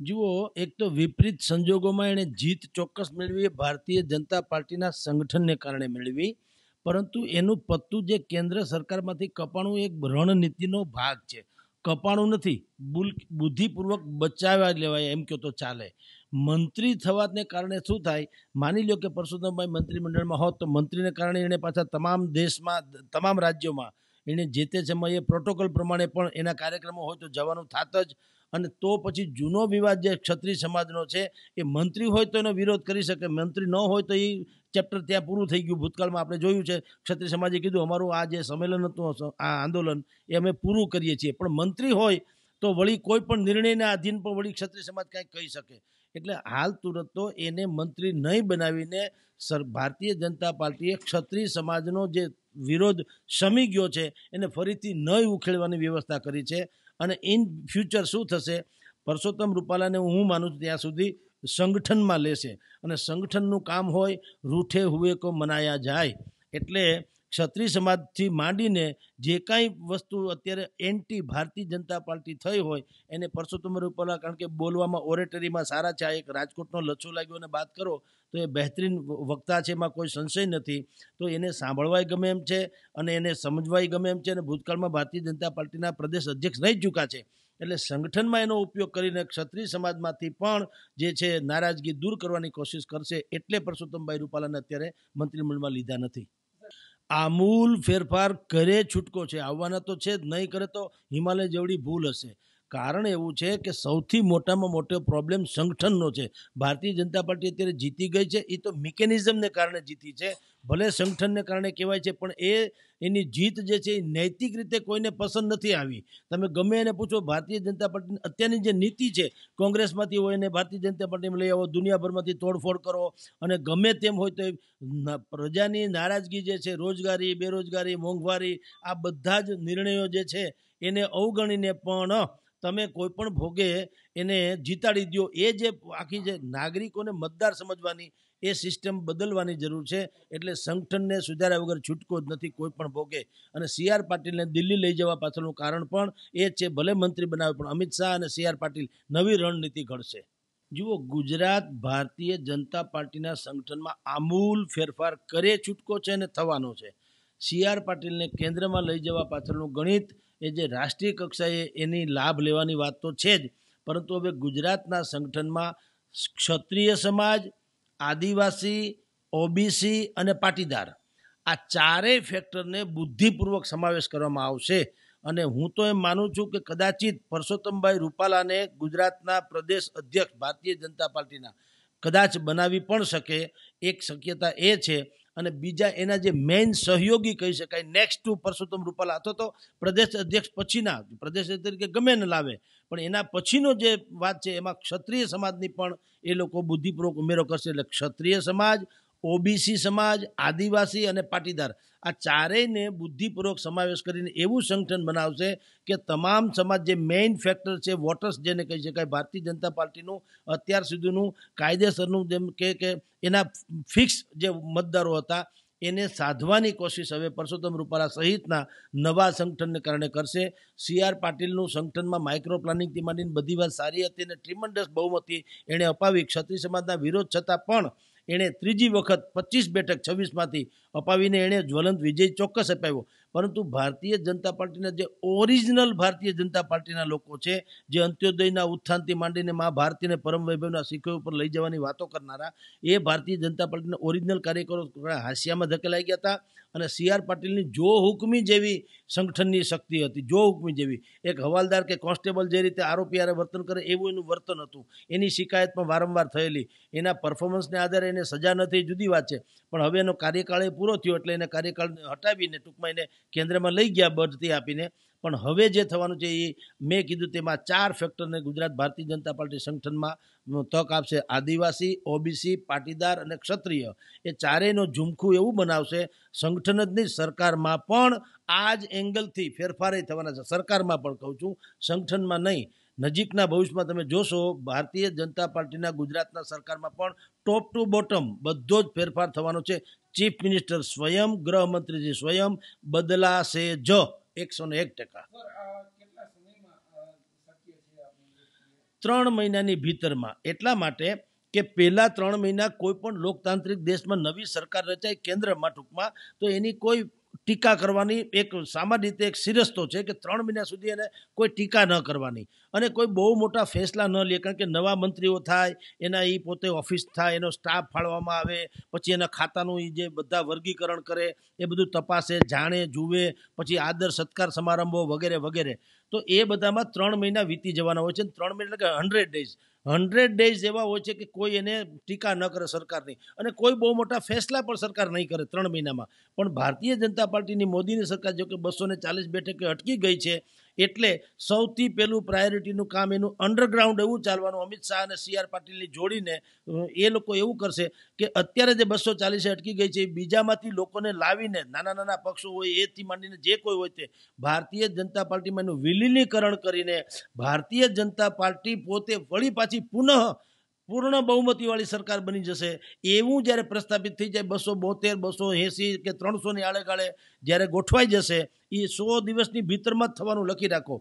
જુઓ એક તો વિપરીત સંજોગોમાં એણે જીત ચોક્કસ મેળવી ભારતીય જનતા પાર્ટીના સંગઠનને કારણે મેળવી પરંતુ એનું પત્તું જે કેન્દ્ર સરકારમાંથી કપાણું એક રણનીતિનો ભાગ છે કપાણું નથી બુદ્ધિપૂર્વક બચાવ્યા લેવાય એમ કહો તો ચાલે મંત્રી થવાને કારણે શું થાય માની લો કે પરસોત્તમભાઈ મંત્રીમંડળમાં હોત તો મંત્રીને કારણે એણે પાછા તમામ દેશમાં તમામ રાજ્યોમાં એણે જે તે સમયે પ્રોટોકોલ પ્રમાણે પણ એના કાર્યક્રમો હોય તો જવાનું થાત જ અને તો પછી જૂનો વિવાદ જે ક્ષત્રિય સમાજનો છે એ મંત્રી હોય તો એનો વિરોધ કરી શકે મંત્રી ન હોય તો એ ચેપ્ટર ત્યાં પૂરું થઈ ગયું ભૂતકાળમાં આપણે જોયું છે ક્ષત્રિય સમાજે કીધું અમારું આ જે સંમેલન હતું આ આંદોલન એ અમે પૂરું કરીએ છીએ પણ મંત્રી હોય તો વળી કોઈ પણ નિર્ણયના આધીન પણ વળી ક્ષત્રિય સમાજ કાંઈક કહી શકે એટલે હાલ તુરંત તો એને મંત્રી નહીં બનાવીને સર ભારતીય જનતા પાર્ટીએ ક્ષત્રિય સમાજનો જે વિરોધ શમી ગયો છે એને ફરીથી નહીં ઉખેડવાની વ્યવસ્થા કરી છે અને ઇન ફ્યુચર શું થશે પરસોત્તમ રૂપાલાને હું માનું છું ત્યાં સુધી સંગઠનમાં લેશે અને સંગઠનનું કામ હોય રૂઠે હુએ કો મનાયા જાય એટલે ક્ષત્રિય સમાજથી માંડીને જે કાંઈ વસ્તુ અત્યારે એન્ટી ભારતીય જનતા પાર્ટી થઈ હોય એને પરસોત્તમ રૂપાલા કારણ કે બોલવામાં ઓરેટરીમાં સારા છે એક રાજકોટનો લચ્છો લાગ્યો અને વાત કરો તો એ બહેતરીન વક્તા છે એમાં કોઈ સંશય નથી તો એને સાંભળવાય ગમે એમ છે અને એને સમજવાય ગમે એમ છે અને ભૂતકાળમાં ભારતીય જનતા પાર્ટીના પ્રદેશ અધ્યક્ષ રહી ચૂક્યા છે એટલે સંગઠનમાં એનો ઉપયોગ કરીને ક્ષત્રિય સમાજમાંથી પણ જે છે નારાજગી દૂર કરવાની કોશિશ કરશે એટલે પરસોત્તમભાઈ રૂપાલાને અત્યારે મંત્રીમંડળમાં લીધા નથી આમૂલ ફેરફાર કરે છૂટકો છે આવવાના તો છે જ નહીં કરે તો હિમાલય જેવડી ભૂલ હશે કારણ એવું છે કે સૌથી મોટામાં મોટો પ્રોબ્લેમ સંગઠનનો છે ભારતીય જનતા પાર્ટી અત્યારે જીતી ગઈ છે એ તો મિકેનિઝમને કારણે જીતી છે ભલે સંગઠનને કારણે કહેવાય છે પણ એ એની જીત જે છે એ નૈતિક રીતે કોઈને પસંદ નથી આવી તમે ગમે એને પૂછો ભારતીય જનતા પાર્ટીની અત્યારની જે નીતિ છે કોંગ્રેસમાંથી હોય એને ભારતીય જનતા પાર્ટીમાં લઈ આવો દુનિયાભરમાંથી તોડફોડ કરો અને ગમે તેમ હોય તો પ્રજાની નારાજગી જે છે રોજગારી બેરોજગારી મોંઘવારી આ બધા જ નિર્ણયો જે છે એને અવગણીને પણ તમે કોઈ પણ ભોગે એને જીતાડી દો એ જે આખી જે નાગરિકોને મતદાર સમજવાની એ સિસ્ટમ બદલવાની જરૂર છે એટલે સંગઠનને સુધાર્યા વગર છૂટકો જ નથી કોઈ પણ ભોગે અને સી આર પાટીલને દિલ્હી લઈ જવા પાછળનું કારણ પણ એ છે ભલે મંત્રી બનાવે પણ અમિત શાહ અને સી આર પાટીલ નવી રણનીતિ ઘડશે જુઓ ગુજરાત ભારતીય જનતા પાર્ટીના સંગઠનમાં આમૂલ ફેરફાર કરે છૂટકો છે અને થવાનો છે સી આર પાટીલને કેન્દ્રમાં લઈ જવા પાછળનું ગણિત એ જે રાષ્ટ્રીય કક્ષાએ એની લાભ લેવાની વાત તો છે જ પરંતુ હવે ગુજરાતના સંગઠનમાં ક્ષત્રિય સમાજ આદિવાસી ઓબીસી અને પાટીદાર આ ચારેય ફેક્ટરને બુદ્ધિપૂર્વક સમાવેશ કરવામાં આવશે અને હું તો એમ માનું છું કે કદાચિત પરસોત્તમભાઈ રૂપાલાને ગુજરાતના પ્રદેશ અધ્યક્ષ ભારતીય જનતા પાર્ટીના કદાચ બનાવી પણ શકે એક શક્યતા એ છે અને બીજા એના જે મેઇન સહયોગી કહી શકાય નેક્સ્ટ ટુ પરસોત્તમ રૂપાલા અથવા તો પ્રદેશ અધ્યક્ષ પછીના પ્રદેશ તરીકે ગમે ન લાવે પણ એના પછીનો જે વાત છે એમાં ક્ષત્રિય સમાજની પણ એ લોકો બુદ્ધિપૂર્વક ઉમેરો કરશે એટલે ક્ષત્રિય સમાજ ઓબીસી સમાજ આદિવાસી અને પાટીદાર આ ચારેયને બુદ્ધિપૂર્વક સમાવેશ કરીને એવું સંગઠન બનાવશે કે તમામ સમાજ જે મેઇન ફેક્ટર છે વોટર્સ જેને કહી શકાય ભારતીય જનતા પાર્ટીનું અત્યાર સુધીનું કાયદેસરનું જેમ કે એના ફિક્સ જે મતદારો હતા એને સાધવાની કોશિશ હવે પરસોત્તમ રૂપાલા સહિતના નવા સંગઠનને કારણે કરશે સી આર પાટીલનું સંગઠનમાં માઇક્રો પ્લાનિંગથી માંડીને બધી વાત સારી હતી અને ટ્રીમન્ડસ બહુમતી એણે અપાવી ક્ષત્રિય સમાજના વિરોધ છતાં પણ એણે ત્રીજી વખત પચીસ બેઠક છવ્વીસમાંથી અપાવીને એણે જ્વલંત વિજય ચોક્કસ અપાવ્યો પરંતુ ભારતીય જનતા પાર્ટીના જે ઓરિજિનલ ભારતીય જનતા પાર્ટીના લોકો છે જે અંત્યોદયના ઉત્થાનથી માંડીને મા ભારતીને પરમ વૈભવના શિખર ઉપર લઈ જવાની વાતો કરનારા એ ભારતીય જનતા પાર્ટીના ઓરિજિનલ કાર્યકરો હાસ્યામાં ધકેલાઈ ગયા હતા અને સી આર પાટીલની જો હુકમી જેવી સંગઠનની શક્તિ હતી જો હુકમી જેવી એક હવાલદાર કે કોન્સ્ટેબલ જે રીતે આરોપી આરે વર્તન કરે એવું એનું વર્તન હતું એની શિકાયત પણ વારંવાર થયેલી એના પરફોર્મન્સને આધારે એને સજા નથી જુદી વાત છે પણ હવે એનો કાર્યકાળ પૂરો થયો એટલે એને કાર્યકાળને હટાવીને ટૂંકમાં એને કેન્દ્રમાં લઈ ગયા બઢતી આપીને પણ હવે જે થવાનું છે એ મેં કીધું તેમાં ચાર ફેક્ટરને ગુજરાત ભારતીય જનતા પાર્ટી સંગઠનમાં તક આપશે આદિવાસી ઓબીસી પાટીદાર અને ક્ષત્રિય એ ચારેયનું ઝુમખું એવું બનાવશે સંગઠન જ નહીં સરકારમાં પણ આ જ એંગલથી ફેરફારે થવાના છે સરકારમાં પણ કહું છું સંગઠનમાં નહીં નજીકના ભવિષ્યમાં તમે જોશો ભારતીય જનતા પાર્ટીના ગુજરાતના સરકારમાં પણ ટોપ ટુ બોટમ બધો જ ફેરફાર થવાનો છે ચીફ મિનિસ્ટર સ્વયં ગૃહમંત્રીજી સ્વયં બદલાશે જ એકસો ને એક ટકા ત્રણ મહિનાની ભીતરમાં એટલા માટે કે પહેલા ત્રણ મહિના કોઈ પણ લોકતાંત્રિક દેશમાં નવી સરકાર રચાય કેન્દ્રમાં ટૂંકમાં તો એની કોઈ ટીકા કરવાની એક સામાન્ય રીતે એક શિરસ્તો છે કે ત્રણ મહિના સુધી એને કોઈ ટીકા ન કરવાની અને કોઈ બહુ મોટા ફેસલા ન લે કારણ કે નવા મંત્રીઓ થાય એના એ પોતે ઓફિસ થાય એનો સ્ટાફ ફાળવામાં આવે પછી એના ખાતાનું એ જે બધા વર્ગીકરણ કરે એ બધું તપાસે જાણે જુએ પછી આદર સત્કાર સમારંભો વગેરે વગેરે તો એ બધામાં ત્રણ મહિના વીતી જવાના હોય છે ત્રણ મહિના એટલે હંડ્રેડ ડેઝ હંડ્રેડ ડેઝ એવા હોય છે કે કોઈ એને ટીકા ન કરે સરકારની અને કોઈ બહુ મોટા ફેસલા પણ સરકાર નહીં કરે ત્રણ મહિનામાં પણ ભારતીય જનતા પાર્ટીની મોદીની સરકાર જો કે બસો ચાલીસ બેઠકે અટકી ગઈ છે એટલે સૌથી પહેલું પ્રાયોરિટીનું કામ એનું અંડરગ્રાઉન્ડ એવું ચાલવાનું અમિત શાહ અને સીઆર આર જોડીને એ લોકો એવું કરશે કે અત્યારે જે બસો ચાલીસે અટકી ગઈ છે એ બીજામાંથી લોકોને લાવીને નાના નાના પક્ષો હોય એથી માંડીને જે કોઈ હોય તે ભારતીય જનતા પાર્ટીમાં એનું વિલીનીકરણ કરીને ભારતીય જનતા પાર્ટી પોતે વળી પાછી પુનઃ પૂર્ણ બહુમતીવાળી સરકાર બની જશે એવું જ્યારે પ્રસ્થાપિત થઈ જાય બસો બોતેર બસો એંસી કે ત્રણસોની આળેગાળે જ્યારે ગોઠવાઈ જશે એ સો દિવસની ભીતરમાં જ થવાનું લખી રાખો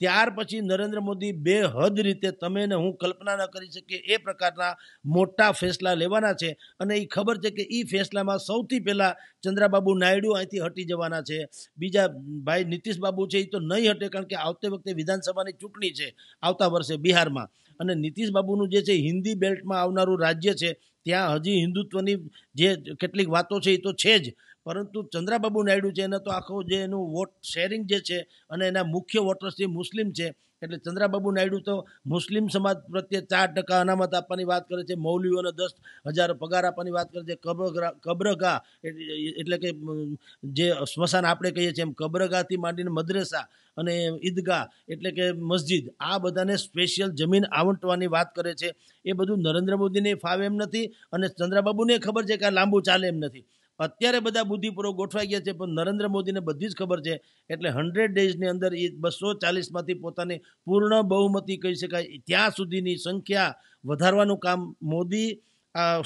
ત્યાર પછી નરેન્દ્ર મોદી બેહદ રીતે તમે ને હું કલ્પના ન કરી શકીએ એ પ્રકારના મોટા ફેસલા લેવાના છે અને એ ખબર છે કે એ ફેસલામાં સૌથી પહેલાં ચંદ્રાબાબુ નાયડુ અહીંથી હટી જવાના છે બીજા ભાઈ નીતિશબાબુ છે એ તો નહીં હટે કારણ કે આવતી વખતે વિધાનસભાની ચૂંટણી છે આવતા વર્ષે બિહારમાં અને નીતિશબાબુનું જે છે હિન્દી બેલ્ટમાં આવનારું રાજ્ય છે ત્યાં હજી હિન્દુત્વની જે કેટલીક વાતો છે એ તો છે જ પરંતુ ચંદ્રાબાબુ નાયડુ છે એને તો આખો જે એનું વોટ શેરિંગ જે છે અને એના મુખ્ય વોટર્સ જે મુસ્લિમ છે એટલે ચંદ્રાબાબુ નાયડુ તો મુસ્લિમ સમાજ પ્રત્યે ચાર ટકા અનામત આપવાની વાત કરે છે મૌલવીઓને દસ હજાર પગાર આપવાની વાત કરે છે કબ્રગા કબ્રગા એટલે કે જે સ્મશાન આપણે કહીએ છીએ એમ કબ્રગાથી માંડીને મદ્રેસા અને ઈદગાહ એટલે કે મસ્જિદ આ બધાને સ્પેશિયલ જમીન આવંટવાની વાત કરે છે એ બધું નરેન્દ્ર મોદીને ફાવે એમ નથી અને ચંદ્રાબાબુને ખબર છે કે આ લાંબુ ચાલે એમ નથી અત્યારે બધા બુદ્ધિપૂર્વક ગોઠવાઈ ગયા છે પણ નરેન્દ્ર મોદીને બધી જ ખબર છે એટલે હંડ્રેડ ડેઝની અંદર એ બસો ચાલીસમાંથી પોતાની પૂર્ણ બહુમતી કહી શકાય ત્યાં સુધીની સંખ્યા વધારવાનું કામ મોદી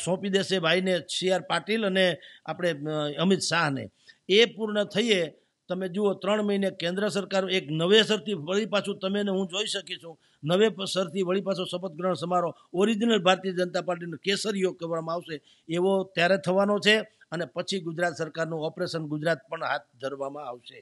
સોંપી દેશે ભાઈને સી આર પાટીલ અને આપણે અમિત શાહને એ પૂર્ણ થઈએ તમે જુઓ ત્રણ મહિને કેન્દ્ર સરકાર એક નવેસરથી વળી પાછું તમે હું જોઈ શકીશું નવે નવેસરથી વળી પાછો શપથ ગ્રહણ સમારોહ ઓરિજિનલ ભારતીય જનતા પાર્ટીનો કેસરીયો કરવામાં આવશે એવો ત્યારે થવાનો છે અને પછી ગુજરાત સરકારનું ઓપરેશન ગુજરાત પણ હાથ ધરવામાં આવશે